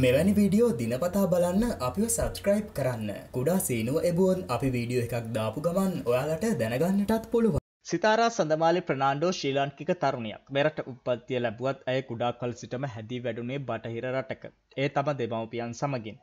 මෙවැනි වීඩියෝ දිනපතා බලන්න අපිව සබස්ක්‍රයිබ් කරන්න කුඩා සීනුව එබුවන් අපි වීඩියෝ එකක් දාපු ගමන් ඔයාලට දැනගන්නටත් පුළුවන් සිතාරා සඳමාලි ප්‍රනාන්ඩෝ ශ්‍රී ලාංකික තරුණයක් මෙරට උපත්තිය ලැබුවත් ඇය කුඩා කල් සිටම හැදී වැඩුණේ බටහිර රටක ඒ තම දෙමවපියන් සමගින්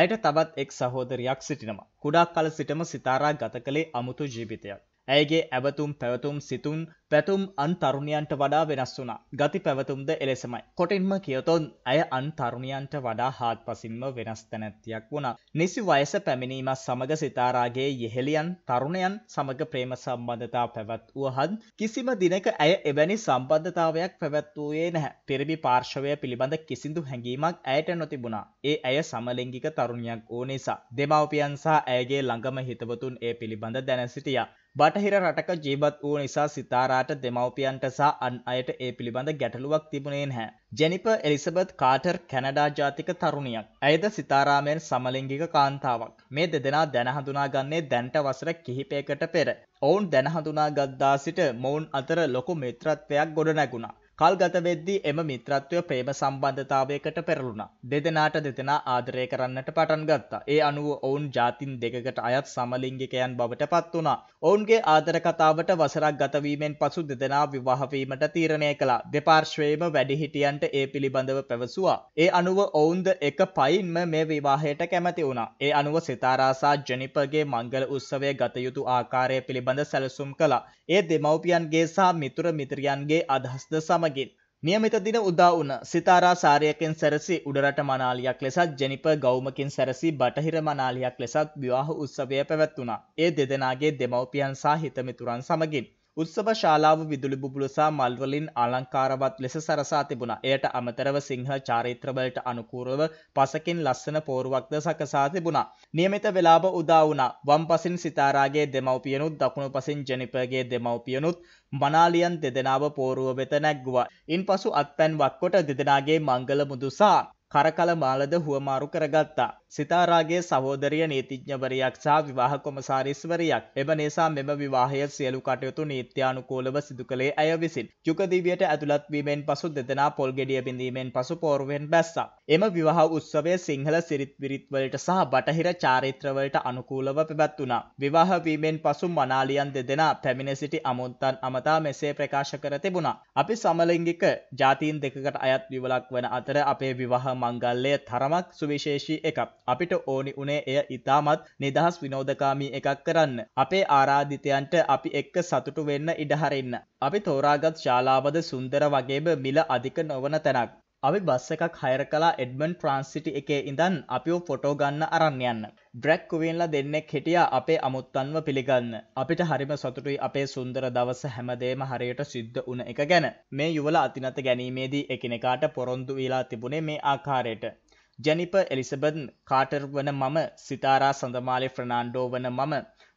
ඇයට තවත් එක් සහෝදරයක් සිටිනවා කුඩා කල සිටම සිතාරා ගත කළේ අමුතු ජීවිතයක් ඇයගේ ඇවතුම් පැවතුම් සිතුන් පැතුම් අන් තරුණියන්ට වඩා වෙනස් වුනා ගති පැවතුම්ද එලෙසමයි. කොටින්ම කියතොන් ඇය අන් තරුණියන්ට වඩා හාත් පසින්ම වෙනස් තැනැත්තියක් වුණා. නිසි වයස පැමිණීමත් සමඟ සිතාරාගේ යෙහෙලියන් තරුණයන් සමඟ ප්‍රේම සම්බන්ධතා පැවැත් වුවහන් කිසිම දිනක ඇය එවැනි සම්බන්ධතාවයක් පැවැත් වූයේ නැහැ. පිරිබි පාර්ශවය පිළිබඳ කිසිදු හැඟීමක් ඇයට නොතිබුණා. ඒ ඇය සමලින්ගික තරුණියක් වූ නිසා. දෙමවපියන් සහ ඇයගේ ළඟම හිතවතුන් ඒ පිළිබඳ දැන සිටියා. බටහිර රටක ජීවත් වූ නිසා සිතාරා කරාට දෙමව්පියන්ට සහ අන් අයට ඒ පිළිබඳ ගැටලුවක් තිබුණේ නැහැ. ජෙනිප එලිසබෙත් කාටර් කැනඩා ජාතික තරුණියක්. ඇයද සිතාරාමයෙන් සමලිංගික කාන්තාවක්. මේ දෙදෙනා දැන හඳුනාගන්නේ දැන්ට වසර කිහිපයකට පෙර. ඔවුන් දැන හඳුනාගත්දා සිට මොවුන් අතර ලොකු මිත්‍රත්වයක් ගොඩනැගුණා. කල් ගත වෙද්දී එම මිත්‍රත්වය ප්‍රේම සම්බන්ධතාවයකට පෙරළුණා. දෙදෙනාට දෙදෙනා ආදරය කරන්නට පටන් ගත්තා. ඒ අනුව ඔවුන් ජාතින් දෙකකට අයත් සමලිංගිකයන් බවට පත් වුණා. ඔවුන්ගේ ආදර කතාවට වසරක් ගත වීමෙන් පසු දෙදෙනා විවාහ වීමට තීරණය කළා. දෙපාර්ශ්වයේම වැඩිහිටියන්ට ඒ පිළිබඳව පැවසුවා. ඒ අනුව ඔවුන්ද එක පයින්ම මේ විවාහයට කැමති වුණා. ඒ අනුව සිතාරාසා ජනිපගේ මංගල උත්සවය ගත යුතු ආකාරය පිළිබඳ සැලසුම් කළා. ඒ දෙමව්පියන්ගේ සහ මිතුර මිත්‍රයන්ගේ අදහස්ද සමග මගින් නියමිත දින උදා වුණ සිතාරා සාරයකින් සැරසි උඩරට මනාලියක් ලෙසත් ජනිප ගෞමකින් සැරසි බටහිර මනාලියක් ලෙසත් විවාහ උත්සවය පැවැත්වුණා. ඒ දෙදෙනාගේ දෙමව්පියන් සහ හිතමිතුරන් සමගින් උත්සව ශාලාව විදුලි බුබුලසා මල්වලින් අලංකාරවත් ලෙස සරසා තිබුණ එයට අමතරව සිංහ චාරිත්‍රවලට අනුකූරව පසකින් ලස්සන පෝරුවක්ද සකසා තිබුණා. නියමිත වෙලාබ උදාවුණා වම්පසින් සිතාරාගේ දෙමවපියනුත් දකුණු පසින් ජනිපගේ දෙමවපියනුත් මනාලියන් දෙදෙනාව පෝරුව වෙත නැක්ගුවා. ඉන් පසු අත්පැන් වක්කොට දෙදෙනගේ මංගල මුදුසා කරකල මාලද හුවමාරු කරගත්තා. සිතාරාගේ සහෝදරිය නීතිඥවරයක් සහ විවාහ කොමසාරිස්වරයක්. එම නිසා මෙම විවාහය සියලු කටයුතු නීත්‍යානුකූලව සිදු කළේ ඇය විසින්. යුගදිවියට ඇතුළත් වීමෙන් පසු දෙදෙනා පොල් ගෙඩිය බිඳීමෙන් පසු පෝරුවෙන් බැස්සා. එම විවාහ උත්සවය සිංහල සිරිත් විරිත්වලට සහ බටහිර චාරිත්‍රවලට අනුකූලව පැවැත්වුණා. විවාහ වීමෙන් පසු මනාලියන් දෙදෙනා පැමිණ සිටි අමුත්තන් අමතා මෙසේ ප්‍රකාශ කර තිබුණා. අපි සමලිංගික ජාතීන් දෙකකට අයත් විවලක් වන අතර අපේ විවාහ මංගල්ලය තරමක් සුවිශේෂී එකක්. අපිට ඕනි උනේ එය ඉතාමත් නිදහස් විනෝදකාමී එකක් කරන්න. අපේ ආරාධිතයන්ට අපි එක්ක සතුටු වෙන්න ඉඩහරින්න. අපි තෝරාගත් ශාලාවද සුන්දර වගේම මිල අධික නොවන තැනක්. අපි බස් එකක් හයර කලා එඩ්මන් ට්‍රන්ස්සිටි එකේ ඉඳන් අපිෝ ෆොටෝ ගන්න අරන් යන්න. බ්‍රැක් කුවෙන්ලා දෙන්නෙක් හිටිය අපේ අමුත්තන්ව පිළිගන්න. අපිට හරිම සතුටුයි අපේ සුන්දර දවස හැමදේම හරියට සිද්ධ වන එක ගැන. මේ යුවල අතිනත ගැනීමේදී එකනෙකාට පොරොන්දු වෙලා තිබුණේ මේ ආකාරයට. ජැනිප එලිසබන් කාටර් වන මම සිතාරා සඳමාලි ෆ්‍රනාන්ඩෝ වන මම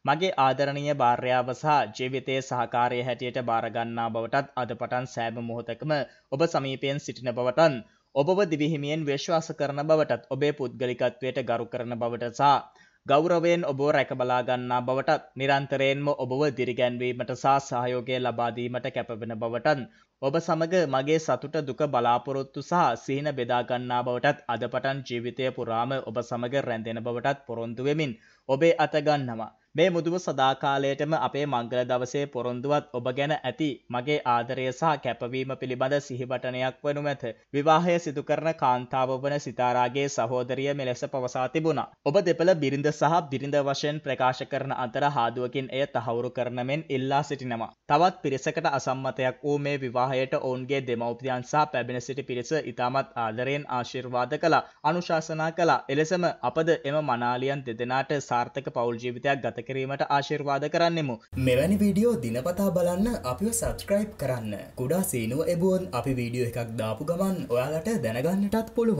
මගේ ආදරණීය භාර්යාව සහ ජීවිතයේ සහකාරය හැටියට බාරගන්නා බවටත් අද පටන් සෑම මොහොතකම ඔබ සමීපයෙන් සිටින බවටන් ඔබව දිවිහිමියෙන් විශ්වාස කරන බවටත් ඔබේ පුද්ගලිකත්වයට ගරු කරන බවට සහ ගෞරවයෙන් ඔබෝ රැකබලා ගන්නා බවට නිරන්තරයෙන්ම ඔබව දිරිගැන්වීමට සහ සහයෝගය ලබා දීමට කැපවෙන බවටත් ඔබ සමග මගේ සතුට දුක බලාපොරොත්තු සහ සීන බෙදාගන්නා බවටත් අදපටන් ජීවිතය පුරාම ඔබ සමඟ රැඳෙන බවටත් පොරොන්දු වෙමින් ඔබේ අතගන්නවා. මේ මුදුව සදාකාලයටම අපේ මංගල දවසේ පොරොන්දුවත් ඔබ ගැන ඇති මගේ ආදරය සහ කැපවීම පිළිබඳ සිහිබටනයක් වනු ඇත. විවාහය සිදුකරන කාන්තාව වන සිතාරාගේ සහෝදරිය මෙලෙස පවසා තිබුණා. ඔබ දෙපළ බිරිඳ සහ බිරිඳ වශයෙන් ප්‍රකාශ කරන අතර හාදුවකින් එය තහවුරු කරනමෙන් ඉල්ලා සිටිනවා. තවත් පිරිසකට අසම්මතයක් වූ මේ විවාහයට ඔවුන්ගේ දෙමවපියන් සහ පැබෙන සිටි පිරිස ඉතාමත් ආදරයෙන් ආශිර්වාද කලා අනුශාසනා කලා එලෙසම අපද එම මනාලියන් දෙදෙනට සාර්ථක පවුල් ජීවිතයක් ගතක කිරීමට ආශිර්වාද කරන්නෙමු. මෙවැනි වීඩියෝ දිනපතා බලන්න අපිව සබස්ක්‍රයිබ් කරන්න. කුඩා සීනුව එබුවන් අපි වීඩියෝ එකක් දාපු ගමන් ඔයාලට දැනගන්නටත් පුළුව.